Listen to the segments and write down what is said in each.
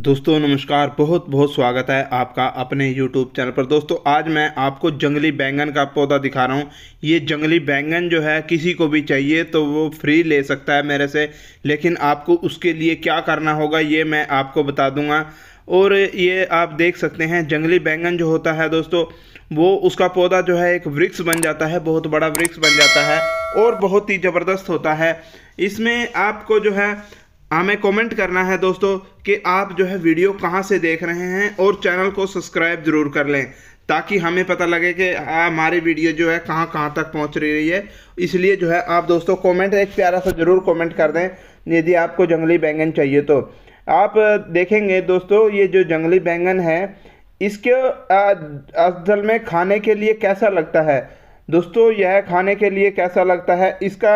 दोस्तों नमस्कार बहुत बहुत स्वागत है आपका अपने YouTube चैनल पर दोस्तों आज मैं आपको जंगली बैंगन का पौधा दिखा रहा हूँ ये जंगली बैंगन जो है किसी को भी चाहिए तो वो फ्री ले सकता है मेरे से लेकिन आपको उसके लिए क्या करना होगा ये मैं आपको बता दूँगा और ये आप देख सकते हैं जंगली बैंगन जो होता है दोस्तों वो उसका पौधा जो है एक वृक्ष बन जाता है बहुत बड़ा वृक्ष बन जाता है और बहुत ही ज़बरदस्त होता है इसमें आपको जो है हाँ, हमें कमेंट करना है दोस्तों कि आप जो है वीडियो कहाँ से देख रहे हैं और चैनल को सब्सक्राइब ज़रूर कर लें ताकि हमें पता लगे कि हमारी वीडियो जो है कहाँ कहाँ तक पहुँच रही है इसलिए जो है आप दोस्तों कमेंट एक प्यारा सा ज़रूर कमेंट कर दें यदि आपको जंगली बैंगन चाहिए तो आप देखेंगे दोस्तों ये जो जंगली बैंगन है इसके असल में खाने के लिए कैसा लगता है दोस्तों यह खाने के लिए कैसा लगता है इसका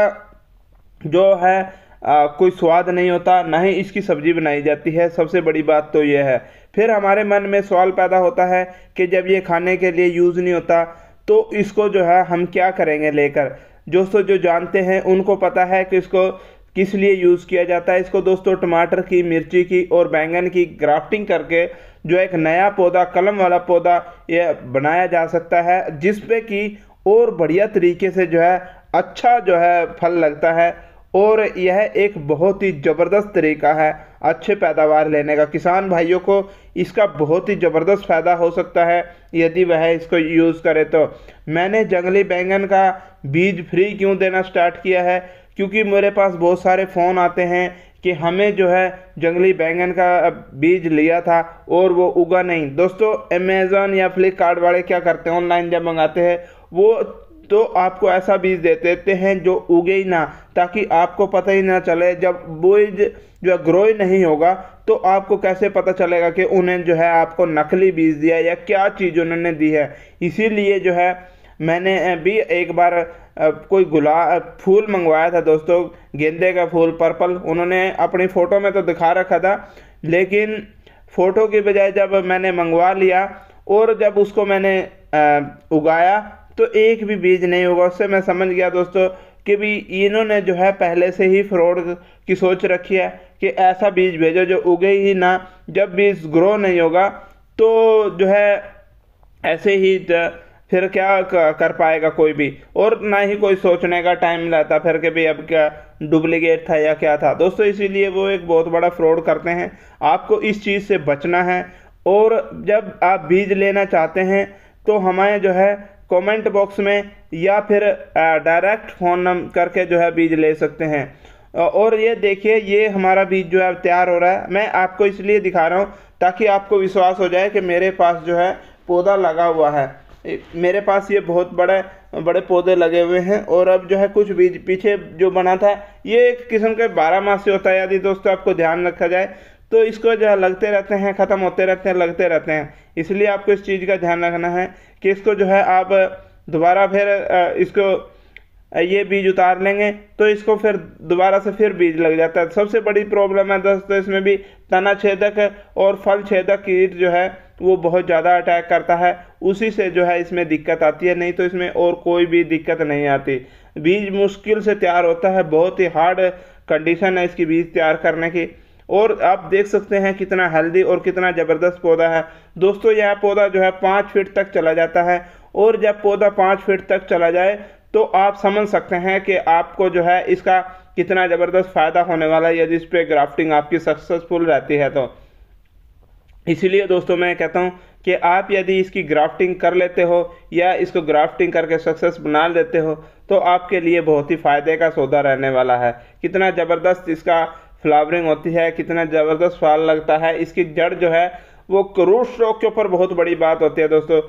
जो है आ, कोई स्वाद नहीं होता ना ही इसकी सब्ज़ी बनाई जाती है सबसे बड़ी बात तो यह है फिर हमारे मन में सवाल पैदा होता है कि जब ये खाने के लिए यूज़ नहीं होता तो इसको जो है हम क्या करेंगे लेकर दोस्तों जो जानते हैं उनको पता है कि इसको किस लिए यूज़ किया जाता है इसको दोस्तों टमाटर की मिर्ची की और बैंगन की ग्राफ्टिंग करके जो एक नया पौधा कलम वाला पौधा ये बनाया जा सकता है जिस पे कि और बढ़िया तरीके से जो है अच्छा जो है फल लगता है और यह एक बहुत ही ज़बरदस्त तरीका है अच्छे पैदावार लेने का किसान भाइयों को इसका बहुत ही ज़बरदस्त फ़ायदा हो सकता है यदि वह इसको यूज़ करे तो मैंने जंगली बैंगन का बीज फ्री क्यों देना स्टार्ट किया है क्योंकि मेरे पास बहुत सारे फ़ोन आते हैं कि हमें जो है जंगली बैंगन का बीज लिया था और वो उगा नहीं दोस्तों अमेज़न या फ्लिपकार्ट वाले क्या करते हैं ऑनलाइन जब मंगाते हैं वो तो आपको ऐसा बीज दे देते हैं जो उगे ही ना ताकि आपको पता ही ना चले जब बीज जो है ग्रो ही नहीं होगा तो आपको कैसे पता चलेगा कि उन्हें जो है आपको नकली बीज दिया या क्या चीज़ उन्होंने दी है इसीलिए जो है मैंने भी एक बार कोई गुलाब फूल मंगवाया था दोस्तों गेंदे का फूल पर्पल उन्होंने अपनी फ़ोटो में तो दिखा रखा था लेकिन फ़ोटो के बजाय जब मैंने मंगवा लिया और जब उसको मैंने उगाया तो एक भी बीज नहीं होगा उससे मैं समझ गया दोस्तों कि भी इन्होंने जो है पहले से ही फ्रॉड की सोच रखी है कि ऐसा बीज भेजो जो उगे ही ना जब बीज ग्रो नहीं होगा तो जो है ऐसे ही फिर क्या कर पाएगा कोई भी और ना ही कोई सोचने का टाइम लेता फिर के भी अब क्या डुप्लीकेट था या क्या था दोस्तों इसीलिए वो एक बहुत बड़ा फ्रॉड करते हैं आपको इस चीज़ से बचना है और जब आप बीज लेना चाहते हैं तो हमें जो है कमेंट बॉक्स में या फिर डायरेक्ट फ़ोन करके जो है बीज ले सकते हैं और ये देखिए ये हमारा बीज जो है तैयार हो रहा है मैं आपको इसलिए दिखा रहा हूँ ताकि आपको विश्वास हो जाए कि मेरे पास जो है पौधा लगा हुआ है मेरे पास ये बहुत बड़े बड़े पौधे लगे हुए हैं और अब जो है कुछ बीज पीछे जो बना था ये एक किस्म के बारह मास से होता है यदि दोस्तों आपको ध्यान रखा जाए तो इसको जो है लगते रहते हैं ख़त्म होते रहते हैं लगते रहते हैं इसलिए आपको इस चीज़ का ध्यान रखना है कि इसको जो है आप दोबारा फिर इसको ये बीज उतार लेंगे तो इसको फिर दोबारा से फिर बीज लग जाता है सबसे बड़ी प्रॉब्लम है दोस्तों इसमें भी तना छेदक और फल छेदक कीट जो है वो बहुत ज़्यादा अटैक करता है उसी से जो है इसमें दिक्कत आती है नहीं तो इसमें और कोई भी दिक्कत नहीं आती बीज मुश्किल से तैयार होता है बहुत ही हार्ड कंडीशन है इसकी बीज तैयार करने की और आप देख सकते हैं कितना हेल्दी और कितना ज़बरदस्त पौधा है दोस्तों यह पौधा जो है पाँच फीट तक चला जाता है और जब पौधा पाँच फीट तक चला जाए तो आप समझ सकते हैं कि आपको जो है इसका कितना ज़बरदस्त फ़ायदा होने वाला है यदि इस पर ग्राफ्टिंग आपकी सक्सेसफुल रहती है तो इसीलिए दोस्तों मैं कहता हूँ कि आप यदि इसकी ग्राफ्टिंग कर लेते हो या इसको ग्राफ्टिंग करके सक्सेस बना लेते हो तो आपके लिए बहुत ही फ़ायदे का सौदा रहने वाला है कितना ज़बरदस्त इसका फ्लावरिंग होती है कितना ज़बरदस्त फल लगता है इसकी जड़ जो है वो करोड़ स्ट्रोक के ऊपर बहुत बड़ी बात होती है दोस्तों